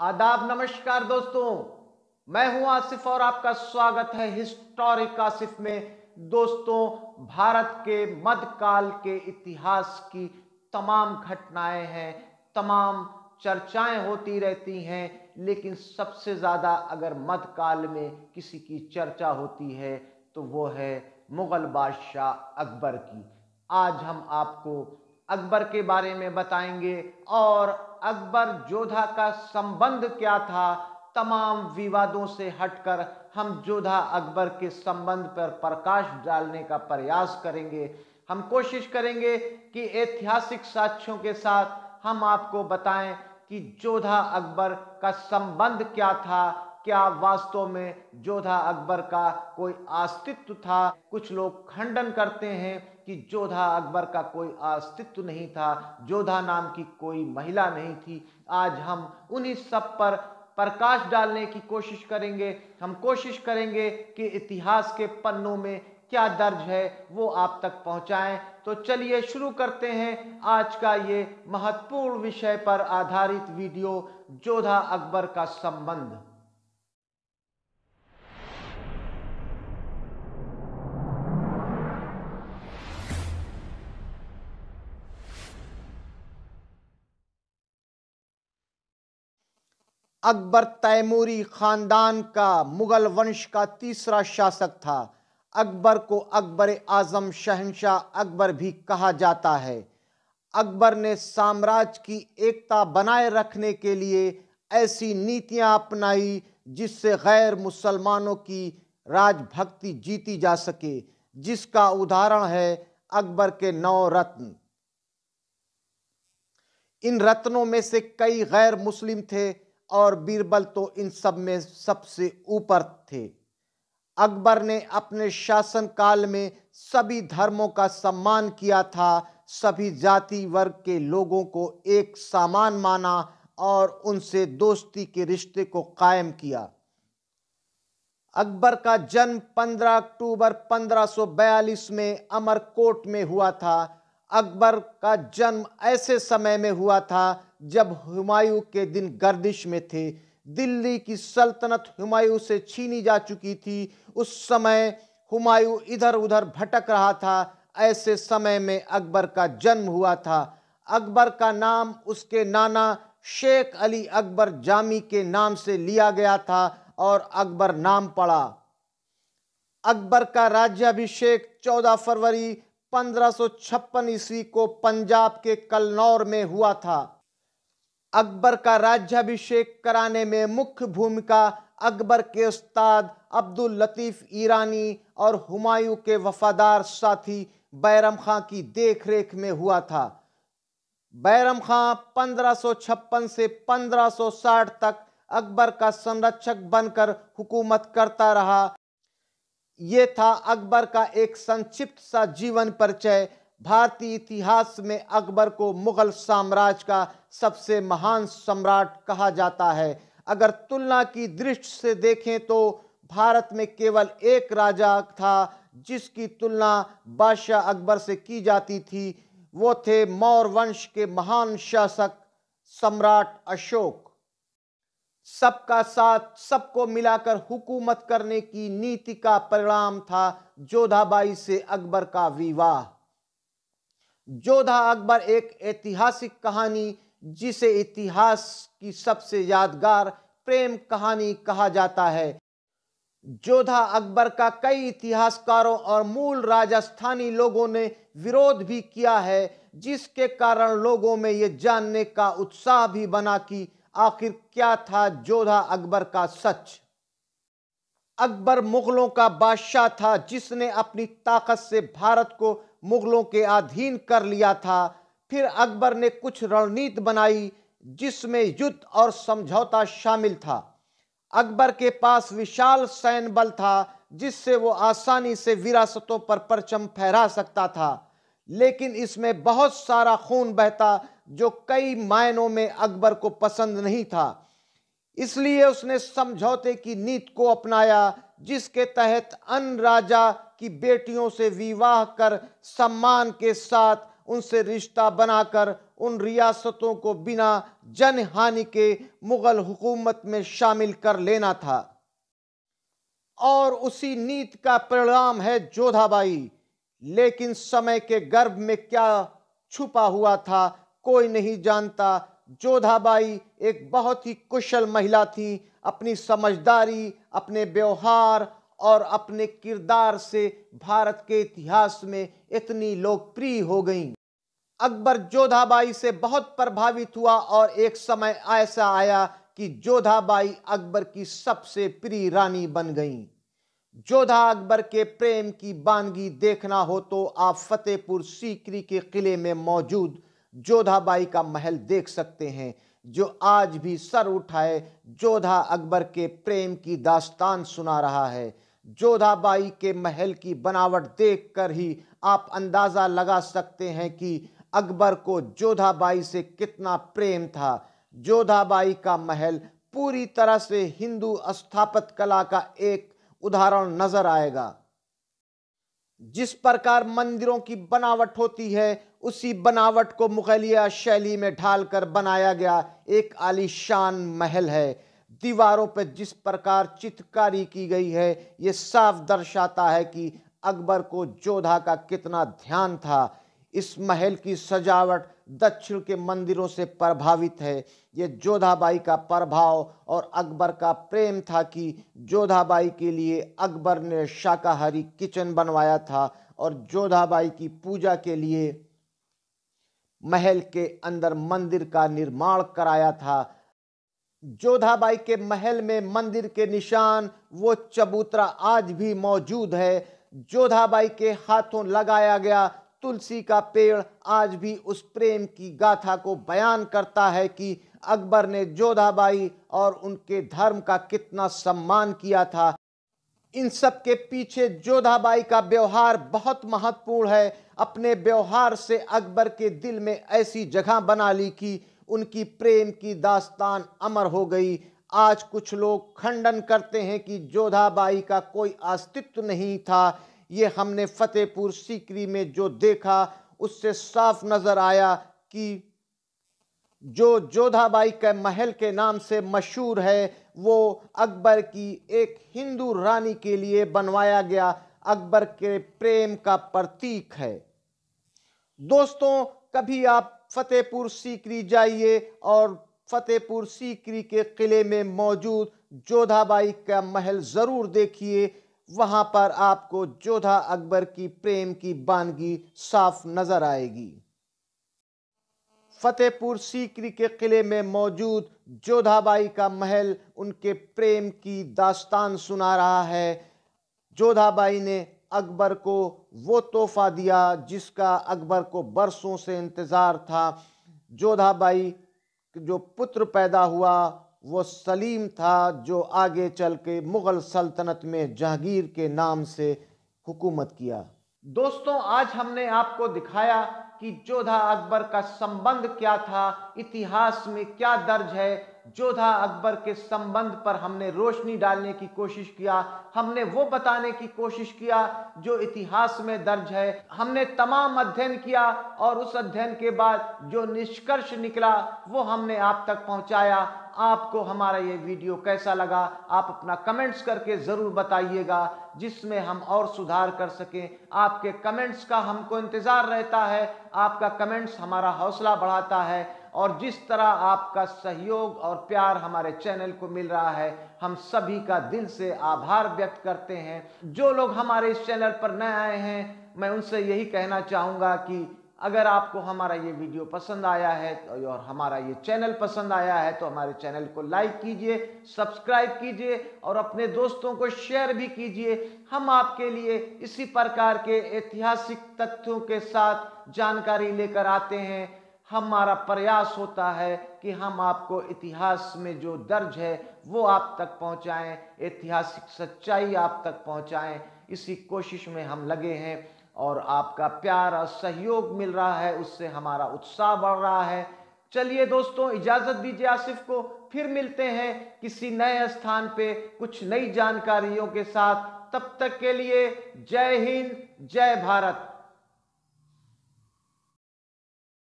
आदाब नमस्कार दोस्तों मैं हूं आसिफ और आपका स्वागत है हिस्टोरिक आसिफ में दोस्तों भारत के मध्यकाल के इतिहास की तमाम घटनाएं हैं तमाम चर्चाएं होती रहती हैं लेकिन सबसे ज़्यादा अगर मध्यकाल में किसी की चर्चा होती है तो वो है मुग़ल बादशाह अकबर की आज हम आपको अकबर के बारे में बताएंगे और अकबर जोधा का संबंध क्या था तमाम विवादों से हटकर हम जोधा अकबर के संबंध पर प्रकाश डालने का प्रयास करेंगे हम कोशिश करेंगे कि ऐतिहासिक साक्ष्यों के साथ हम आपको बताएं कि जोधा अकबर का संबंध क्या था क्या वास्तव में जोधा अकबर का कोई अस्तित्व था कुछ लोग खंडन करते हैं कि जोधा अकबर का कोई अस्तित्व नहीं था जोधा नाम की कोई महिला नहीं थी आज हम उन्हीं सब पर प्रकाश डालने की कोशिश करेंगे हम कोशिश करेंगे कि इतिहास के पन्नों में क्या दर्ज है वो आप तक पहुंचाएं तो चलिए शुरू करते हैं आज का ये महत्वपूर्ण विषय पर आधारित वीडियो जोधा अकबर का संबंध अकबर तैमूरी ख़ानदान का मुग़ल वंश का तीसरा शासक था अकबर को अकबर आज़म शहनशाह अकबर भी कहा जाता है अकबर ने साम्राज्य की एकता बनाए रखने के लिए ऐसी नीतियां अपनाई जिससे गैर मुसलमानों की राजभक्ति जीती जा सके जिसका उदाहरण है अकबर के नौ रत्न इन रत्नों में से कई गैर मुस्लिम थे और बीरबल तो इन सब में सबसे ऊपर थे अकबर ने अपने शासन काल में सभी धर्मों का सम्मान किया था सभी जाति वर्ग के लोगों को एक सामान माना और उनसे दोस्ती के रिश्ते को कायम किया अकबर का जन्म 15 अक्टूबर 1542 में अमरकोट में हुआ था अकबर का जन्म ऐसे समय में हुआ था जब हुमायूं के दिन गर्दिश में थे दिल्ली की सल्तनत हुमायूं से छीनी जा चुकी थी उस समय हुमायूं इधर उधर भटक रहा था ऐसे समय में अकबर का जन्म हुआ था अकबर का नाम उसके नाना शेख अली अकबर जामी के नाम से लिया गया था और अकबर नाम पड़ा अकबर का राज्याभिषेक 14 फरवरी 1556 ईस्वी को पंजाब के कलनौर में हुआ था अकबर का राज्याभिषेक कराने में मुख्य भूमिका अकबर के उस्ताद अब्दुल लतीफ़ ईरानी और हुमायूं के वफादार साथी बैरम खां की देखरेख में हुआ था बैरम खां 1556 से 1560 तक अकबर का संरक्षक बनकर हुकूमत करता रहा यह था अकबर का एक संक्षिप्त सा जीवन परिचय भारतीय इतिहास में अकबर को मुगल साम्राज्य का सबसे महान सम्राट कहा जाता है अगर तुलना की दृष्टि से देखें तो भारत में केवल एक राजा था जिसकी तुलना बादशाह अकबर से की जाती थी वो थे मौर्य वंश के महान शासक सम्राट अशोक सबका साथ सबको मिलाकर हुकूमत करने की नीति का परिणाम था जोधाबाई से अकबर का विवाह जोधा अकबर एक ऐतिहासिक कहानी जिसे इतिहास की सबसे यादगार प्रेम कहानी कहा जाता है जोधा अकबर का कई इतिहासकारों और मूल राजस्थानी लोगों ने विरोध भी किया है जिसके कारण लोगों में ये जानने का उत्साह भी बना कि आखिर क्या था जोधा अकबर का सच अकबर मुगलों का बादशाह था जिसने अपनी ताकत से भारत को मुगलों के अधीन कर लिया था फिर अकबर ने कुछ रणनीति बनाई जिसमें युद्ध और समझौता शामिल था अकबर के पास विशाल सैन्य बल था जिससे वो आसानी से विरासतों पर परचम फहरा सकता था लेकिन इसमें बहुत सारा खून बहता जो कई मायनों में अकबर को पसंद नहीं था इसलिए उसने समझौते की नीत को अपनाया जिसके तहत अन राजा की बेटियों से विवाह कर सम्मान के साथ उनसे रिश्ता बनाकर उन रियासतों को बिना जन हानि के मुग़ल हुकूमत में शामिल कर लेना था और उसी नीत का परिणाम है जोधाबाई लेकिन समय के गर्भ में क्या छुपा हुआ था कोई नहीं जानता जोधाबाई एक बहुत ही कुशल महिला थी अपनी समझदारी अपने व्यवहार और अपने किरदार से भारत के इतिहास में इतनी लोकप्रिय हो गई अकबर जोधाबाई से बहुत प्रभावित हुआ और एक समय ऐसा आया कि जोधाबाई अकबर की सबसे प्रिय रानी बन गई जोधा अकबर के प्रेम की बानगी देखना हो तो आप फतेहपुर सीकरी के किले में मौजूद जोधाबाई का महल देख सकते हैं जो आज भी सर उठाए जोधा अकबर के प्रेम की दास्तान सुना रहा है जोधाबाई के महल की बनावट देखकर ही आप अंदाज़ा लगा सकते हैं कि अकबर को जोधाबाई से कितना प्रेम था जोधाबाई का महल पूरी तरह से हिंदू स्थापत्य कला का एक उदाहरण नज़र आएगा जिस प्रकार मंदिरों की बनावट होती है उसी बनावट को मुगलिया शैली में ढालकर बनाया गया एक आलीशान महल है दीवारों पर जिस प्रकार चित्रकारी की गई है ये साफ दर्शाता है कि अकबर को जोधा का कितना ध्यान था इस महल की सजावट दक्षिण के मंदिरों से प्रभावित है ये जोधाबाई का प्रभाव और अकबर का प्रेम था कि जोधाबाई के लिए अकबर ने शाकाहारी किचन बनवाया था और जोधाबाई की पूजा के लिए महल के अंदर मंदिर का निर्माण कराया था जोधाबाई के महल में मंदिर के निशान वो चबूतरा आज भी मौजूद है जोधाबाई के हाथों लगाया गया तुलसी का पेड़ आज भी उस प्रेम की गाथा को बयान करता है कि अकबर ने जोधाबाई और उनके धर्म का कितना सम्मान किया था इन सब के पीछे जोधाबाई का व्यवहार बहुत महत्वपूर्ण है अपने व्यवहार से अकबर के दिल में ऐसी जगह बना ली कि उनकी प्रेम की दास्तान अमर हो गई आज कुछ लोग खंडन करते हैं कि जोधाबाई का कोई अस्तित्व नहीं था ये हमने फतेहपुर सीकरी में जो देखा उससे साफ नज़र आया कि जो जोधाबाई के महल के नाम से मशहूर है वो अकबर की एक हिंदू रानी के लिए बनवाया गया अकबर के प्रेम का प्रतीक है दोस्तों कभी आप फतेहपुर सीकरी जाइए और फतेहपुर सीकरी के किले में मौजूद जोधाबाई का महल ज़रूर देखिए वहां पर आपको जोधा अकबर की प्रेम की बानगी साफ नज़र आएगी फतेहपुर सीकरी के किले में मौजूद जोधाबाई का महल उनके प्रेम की दास्तान सुना रहा है जोधाबाई ने अकबर को वो तोहफा दिया जिसका अकबर को बरसों से इंतज़ार था जोधाबाई जो पुत्र पैदा हुआ वो सलीम था जो आगे चल के मुग़ल सल्तनत में जहांगीर के नाम से हुकूमत किया दोस्तों आज हमने आपको दिखाया कि जोधा अकबर का संबंध क्या था इतिहास में क्या दर्ज है जोधा अकबर के संबंध पर हमने रोशनी डालने की कोशिश किया हमने वो बताने की कोशिश किया जो इतिहास में दर्ज है हमने तमाम अध्ययन किया और उस अध्ययन के बाद जो निष्कर्ष निकला वो हमने आप तक पहुंचाया आपको हमारा ये वीडियो कैसा लगा आप अपना कमेंट्स करके ज़रूर बताइएगा जिसमें हम और सुधार कर सकें आपके कमेंट्स का हमको इंतज़ार रहता है आपका कमेंट्स हमारा हौसला बढ़ाता है और जिस तरह आपका सहयोग और प्यार हमारे चैनल को मिल रहा है हम सभी का दिल से आभार व्यक्त करते हैं जो लोग हमारे इस चैनल पर नए आए हैं मैं उनसे यही कहना चाहूँगा कि अगर आपको हमारा ये वीडियो पसंद आया है तो और हमारा ये चैनल पसंद आया है तो हमारे चैनल को लाइक कीजिए सब्सक्राइब कीजिए और अपने दोस्तों को शेयर भी कीजिए हम आपके लिए इसी प्रकार के ऐतिहासिक तथ्यों के साथ जानकारी लेकर आते हैं हमारा प्रयास होता है कि हम आपको इतिहास में जो दर्ज है वो आप तक पहुंचाएं ऐतिहासिक सच्चाई आप तक पहुंचाएं इसी कोशिश में हम लगे हैं और आपका प्यार और सहयोग मिल रहा है उससे हमारा उत्साह बढ़ रहा है चलिए दोस्तों इजाज़त दीजिए आसिफ को फिर मिलते हैं किसी नए स्थान पे कुछ नई जानकारियों के साथ तब तक के लिए जय हिंद जय भारत